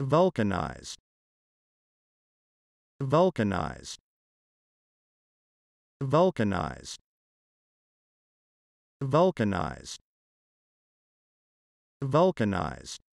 Vulcanized. Vulcanized. Vulcanized. Vulcanized. Vulcanized.